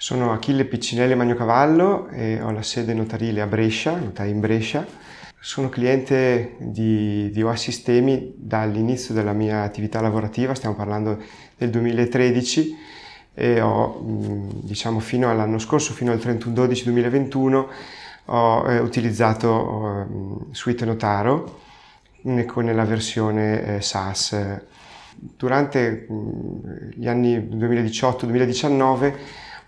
Sono Achille Piccinelli Magnocavallo e ho la sede notarile a Brescia, notai in Brescia. Sono cliente di, di OA Sistemi dall'inizio della mia attività lavorativa, stiamo parlando del 2013 e ho, diciamo, fino all'anno scorso, fino al 31-12-2021, ho eh, utilizzato eh, Suite Notaro nella versione eh, SaaS. Durante mh, gli anni 2018-2019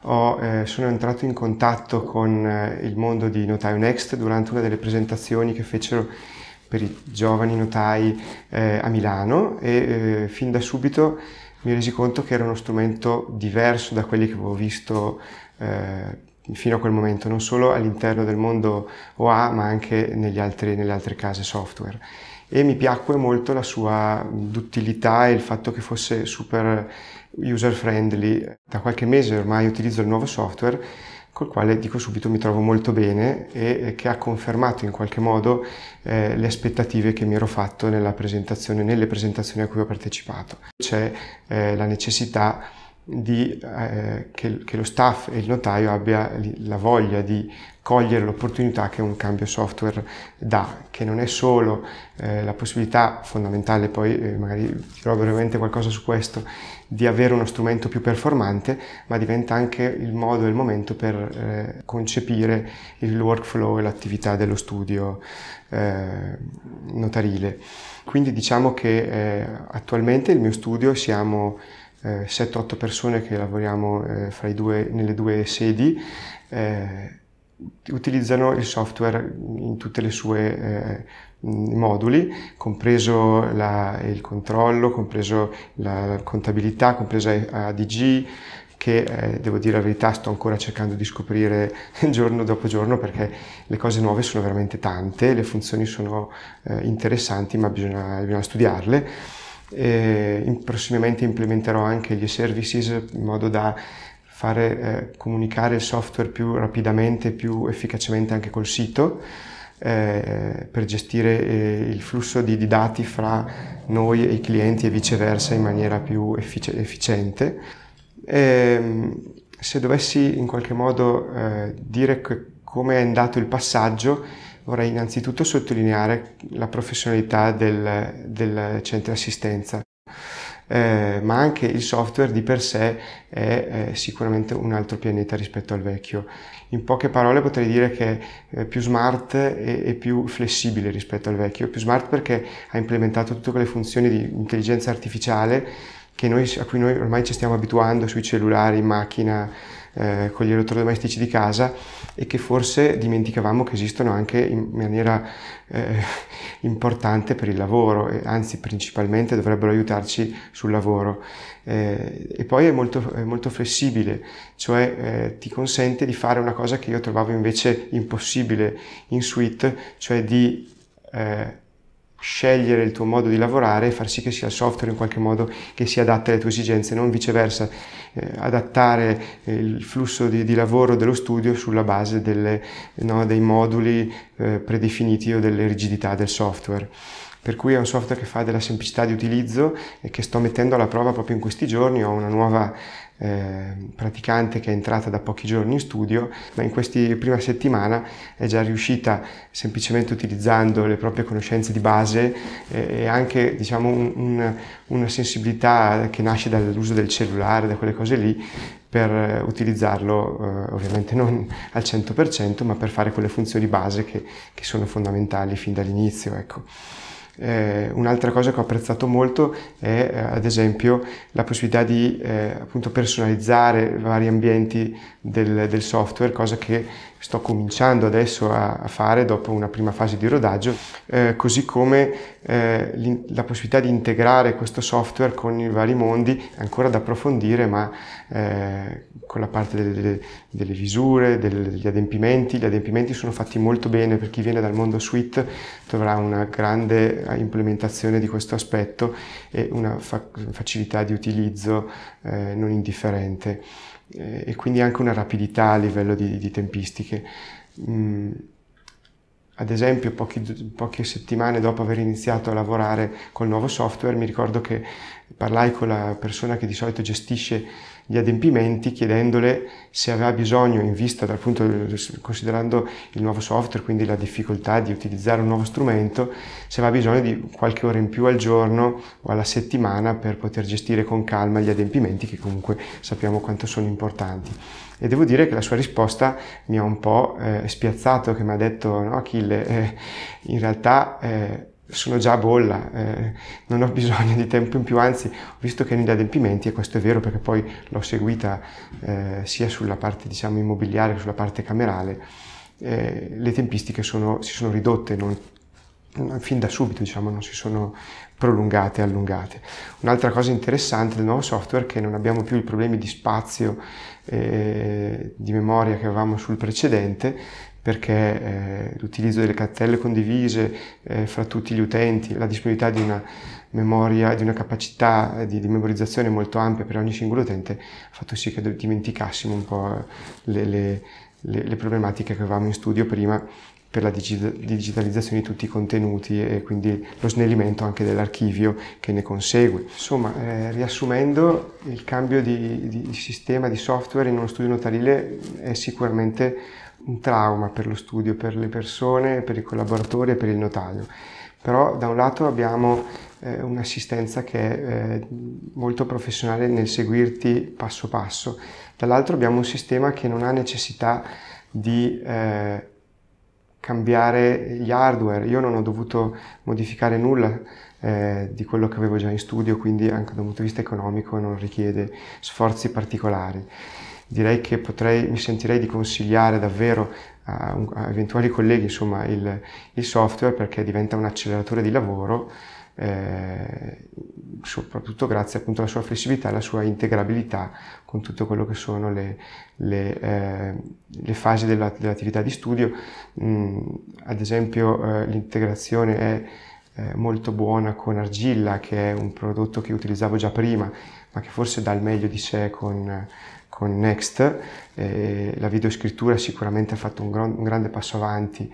ho, eh, sono entrato in contatto con eh, il mondo di Notaio Next durante una delle presentazioni che fecero per i giovani notai eh, a Milano e eh, fin da subito mi resi conto che era uno strumento diverso da quelli che avevo visto eh, fino a quel momento, non solo all'interno del mondo OA ma anche altri, nelle altre case software e mi piacque molto la sua duttilità e il fatto che fosse super user friendly. Da qualche mese ormai utilizzo il nuovo software col quale dico subito mi trovo molto bene e che ha confermato in qualche modo eh, le aspettative che mi ero fatto presentazione, nelle presentazioni a cui ho partecipato. C'è eh, la necessità di, eh, che, che, lo staff e il notaio abbia la voglia di cogliere l'opportunità che un cambio software dà, che non è solo eh, la possibilità fondamentale, poi eh, magari dirò brevemente qualcosa su questo, di avere uno strumento più performante, ma diventa anche il modo e il momento per eh, concepire il workflow e l'attività dello studio eh, notarile. Quindi diciamo che eh, attualmente il mio studio siamo eh, 7-8 persone che lavoriamo eh, due, nelle due sedi eh, utilizzano il software in tutte le sue eh, moduli, compreso la, il controllo, compreso la contabilità, compresa ADG, che eh, devo dire la verità sto ancora cercando di scoprire giorno dopo giorno perché le cose nuove sono veramente tante, le funzioni sono eh, interessanti ma bisogna, bisogna studiarle e prossimamente implementerò anche gli services in modo da fare eh, comunicare il software più rapidamente, e più efficacemente anche col sito eh, per gestire eh, il flusso di, di, dati fra noi e i clienti e viceversa in maniera più effic- efficiente. E, ehm, se dovessi in qualche modo eh, dire come è andato il passaggio, Vorrei innanzitutto sottolineare la professionalità del, del centro assistenza. Eh, ma anche il software di per sé è eh, sicuramente un altro pianeta rispetto al vecchio. In poche parole potrei dire che è eh, più smart e, e più flessibile rispetto al vecchio. È più smart perché ha implementato tutte quelle funzioni di intelligenza artificiale noi, a cui noi ormai ci stiamo abituando sui cellulari, in macchina, eh, con gli elettrodomestici di casa e che forse dimenticavamo che esistono anche in maniera eh, importante per il lavoro, e anzi principalmente dovrebbero aiutarci sul lavoro. Eh, e poi è molto, è molto flessibile, cioè eh, ti consente di fare una cosa che io trovavo invece impossibile in suite, cioè di eh, scegliere il tuo modo di lavorare e far sì che sia il software in qualche modo che si adatta alle tue esigenze, non viceversa eh, adattare eh, il flusso di, di, lavoro dello studio sulla base delle, no, dei moduli eh, predefiniti o delle rigidità del software. Per cui è un software che fa della semplicità di utilizzo e che sto mettendo alla prova proprio in questi giorni, ho una nuova Ehm, praticante che è entrata da pochi giorni in studio, ma in questa prima settimana è già riuscita semplicemente utilizzando le proprie conoscenze di base eh, e anche diciamo, un, un, una sensibilità che nasce dall'uso del cellulare, da quelle cose lì, per eh, utilizzarlo eh, ovviamente non al 100%, ma per fare quelle funzioni base che, che sono fondamentali fin dall'inizio. Ecco. Eh, un'altra cosa che ho apprezzato molto è eh, ad esempio la possibilità di eh, personalizzare vari ambienti del, del software, cosa che sto cominciando adesso a, a fare dopo una prima fase di rodaggio, eh, così come eh, la possibilità di integrare questo software con i vari mondi, ancora da approfondire, ma eh, con la parte delle, delle, delle visure, delle, degli adempimenti. Gli adempimenti sono fatti molto bene per chi viene dal mondo suite, troverà una grande eh, implementazione di questo aspetto e una fa- facilità di utilizzo eh, non indifferente. Eh, e quindi anche una rapidità a livello di, di tempistiche. Mm, ad esempio, pochi, poche settimane dopo aver iniziato a lavorare col nuovo software, mi ricordo che parlai con la persona che di solito gestisce gli adempimenti chiedendole se aveva bisogno, in vista dal punto, considerando il nuovo software, quindi la difficoltà di utilizzare un nuovo strumento, se aveva bisogno di qualche ora in più al giorno o alla settimana per poter gestire con calma gli adempimenti che comunque sappiamo quanto sono importanti. E devo dire che la sua risposta mi ha un po' eh, spiazzato, che mi ha detto, no Achille, eh, in realtà... Eh, sono già a bolla, eh, non ho bisogno di tempo in più, anzi ho visto che negli adempimenti e questo è vero perché poi l'ho seguita eh, sia sulla parte diciamo, immobiliare che sulla parte camerale, eh, le tempistiche sono, si sono ridotte, non, fin da subito diciamo, non si sono prolungate allungate. Un'altra cosa interessante del nuovo software è che non abbiamo più i problemi di spazio eh, di memoria che avevamo sul precedente perché eh, l'utilizzo delle cartelle condivise eh, fra tutti gli utenti, la disponibilità di una memoria, di una capacità eh, di, di, memorizzazione molto ampia per ogni singolo utente ha fatto sì che dimenticassimo un po' eh, le, le, le, le problematiche che avevamo in studio prima per la digitalizzazione di tutti i contenuti e quindi lo snellimento anche dell'archivio che ne consegue. Insomma, eh, riassumendo, il cambio di, di, sistema, di software in uno studio notarile è sicuramente un trauma per lo studio, per le persone, per i collaboratori e per il notaio. Però da un lato abbiamo eh, un'assistenza che è eh, molto professionale nel seguirti passo passo, dall'altro abbiamo un sistema che non ha necessità di eh, cambiare gli hardware. Io non ho dovuto modificare nulla eh, di quello che avevo già in studio, quindi anche da un punto di vista economico non richiede sforzi particolari direi che potrei, mi sentirei di consigliare davvero a, a eventuali colleghi insomma, il, il, software perché diventa un acceleratore di lavoro, eh, soprattutto grazie appunto alla sua flessibilità e alla sua integrabilità con tutto quello che sono le, le, eh, le fasi della, dell'attività di studio. Mm, ad esempio eh, l'integrazione è eh, molto buona con Argilla, che è un prodotto che utilizzavo già prima, ma che forse dà il meglio di sé con con Next, eh, la videoscrittura sicuramente ha fatto un, gran, un grande passo avanti,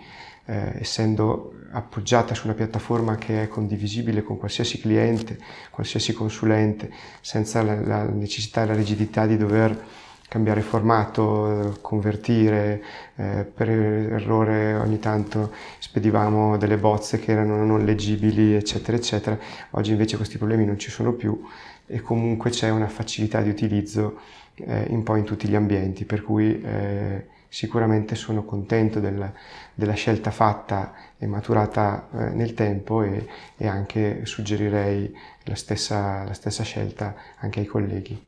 eh, essendo appoggiata su una piattaforma che è condivisibile con qualsiasi cliente, qualsiasi consulente, senza la, la necessità e la rigidità di dover cambiare formato, convertire, eh, per errore ogni tanto spedivamo delle bozze che erano non leggibili, eccetera, eccetera. Oggi invece questi problemi non ci sono più e comunque c'è una facilità di utilizzo eh, un po' in tutti gli ambienti, per cui eh, sicuramente sono contento del, della scelta fatta e maturata eh, nel tempo e, e, anche suggerirei la stessa, la stessa scelta anche ai colleghi.